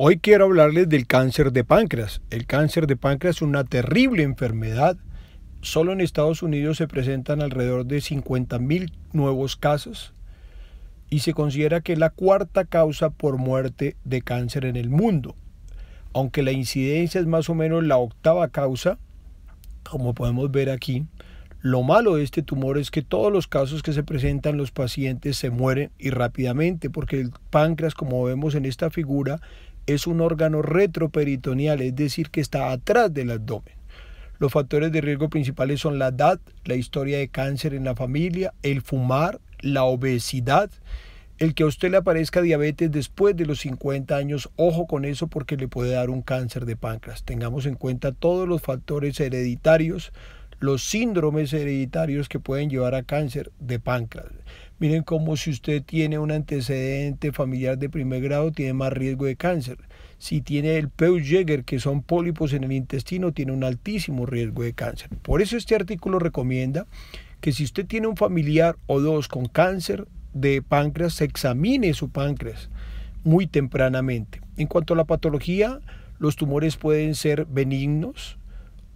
Hoy quiero hablarles del cáncer de páncreas. El cáncer de páncreas es una terrible enfermedad. Solo en Estados Unidos se presentan alrededor de 50.000 nuevos casos y se considera que es la cuarta causa por muerte de cáncer en el mundo. Aunque la incidencia es más o menos la octava causa, como podemos ver aquí, lo malo de este tumor es que todos los casos que se presentan los pacientes se mueren y rápidamente porque el páncreas, como vemos en esta figura, es un órgano retroperitoneal, es decir, que está atrás del abdomen. Los factores de riesgo principales son la edad, la historia de cáncer en la familia, el fumar, la obesidad, el que a usted le aparezca diabetes después de los 50 años, ojo con eso porque le puede dar un cáncer de páncreas. Tengamos en cuenta todos los factores hereditarios, los síndromes hereditarios que pueden llevar a cáncer de páncreas. Miren cómo si usted tiene un antecedente familiar de primer grado tiene más riesgo de cáncer. Si tiene el Peutz-Jeghers, que son pólipos en el intestino, tiene un altísimo riesgo de cáncer. Por eso este artículo recomienda que si usted tiene un familiar o dos con cáncer de páncreas, se examine su páncreas muy tempranamente. En cuanto a la patología, los tumores pueden ser benignos,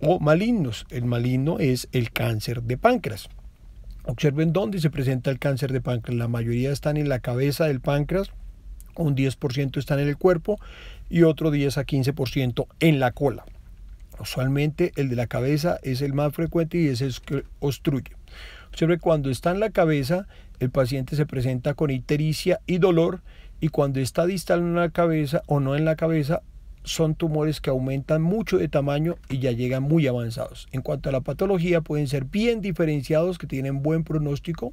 o malignos. El maligno es el cáncer de páncreas. Observen dónde se presenta el cáncer de páncreas. La mayoría están en la cabeza del páncreas, un 10% están en el cuerpo y otro 10 a 15% en la cola. Usualmente el de la cabeza es el más frecuente y es el que obstruye. Observe cuando está en la cabeza, el paciente se presenta con itericia y dolor y cuando está distal en la cabeza o no en la cabeza, son tumores que aumentan mucho de tamaño y ya llegan muy avanzados. En cuanto a la patología, pueden ser bien diferenciados que tienen buen pronóstico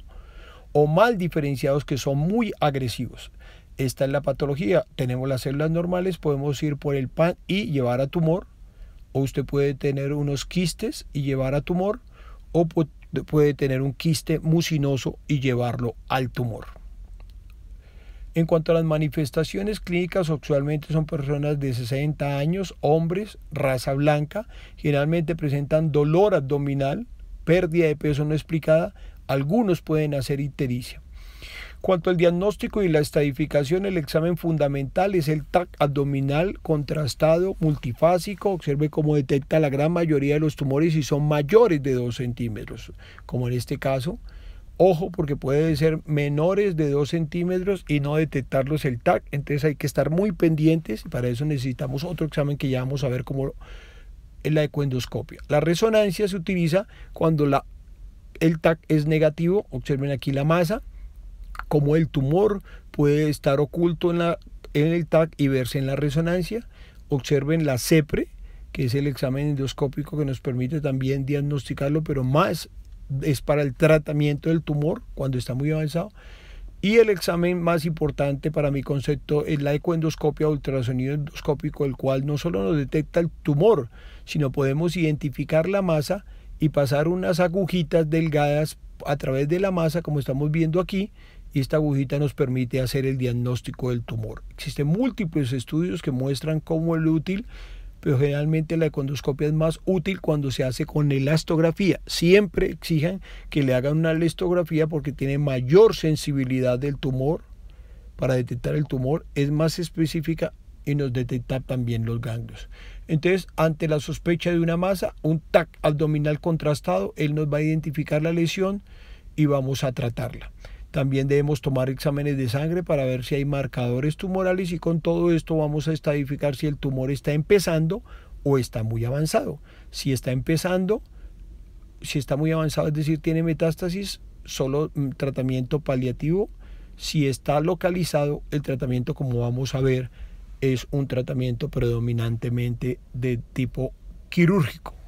o mal diferenciados que son muy agresivos. Esta es la patología. Tenemos las células normales, podemos ir por el PAN y llevar a tumor, o usted puede tener unos quistes y llevar a tumor, o puede tener un quiste mucinoso y llevarlo al tumor. En cuanto a las manifestaciones clínicas, actualmente son personas de 60 años, hombres, raza blanca, generalmente presentan dolor abdominal, pérdida de peso no explicada, algunos pueden hacer ictericia. Cuanto al diagnóstico y la estadificación, el examen fundamental es el TAC abdominal contrastado multifásico. Observe cómo detecta la gran mayoría de los tumores si son mayores de 2 centímetros, como en este caso, Ojo porque pueden ser menores de 2 centímetros y no detectarlos el TAC. Entonces hay que estar muy pendientes y para eso necesitamos otro examen que ya vamos a ver cómo es la ecuendoscopia. La resonancia se utiliza cuando la, el TAC es negativo. Observen aquí la masa. Como el tumor puede estar oculto en, la, en el TAC y verse en la resonancia. Observen la CEPRE, que es el examen endoscópico que nos permite también diagnosticarlo, pero más es para el tratamiento del tumor cuando está muy avanzado. Y el examen más importante para mi concepto es la ecoendoscopia ultrasonido endoscópico, el cual no solo nos detecta el tumor, sino podemos identificar la masa y pasar unas agujitas delgadas a través de la masa, como estamos viendo aquí, y esta agujita nos permite hacer el diagnóstico del tumor. Existen múltiples estudios que muestran cómo es útil pero generalmente la econdoscopia es más útil cuando se hace con elastografía. Siempre exijan que le hagan una elastografía porque tiene mayor sensibilidad del tumor para detectar el tumor, es más específica y nos detecta también los ganglios. Entonces, ante la sospecha de una masa, un TAC abdominal contrastado, él nos va a identificar la lesión y vamos a tratarla. También debemos tomar exámenes de sangre para ver si hay marcadores tumorales y con todo esto vamos a estadificar si el tumor está empezando o está muy avanzado. Si está empezando, si está muy avanzado, es decir, tiene metástasis, solo mm, tratamiento paliativo. Si está localizado, el tratamiento, como vamos a ver, es un tratamiento predominantemente de tipo quirúrgico.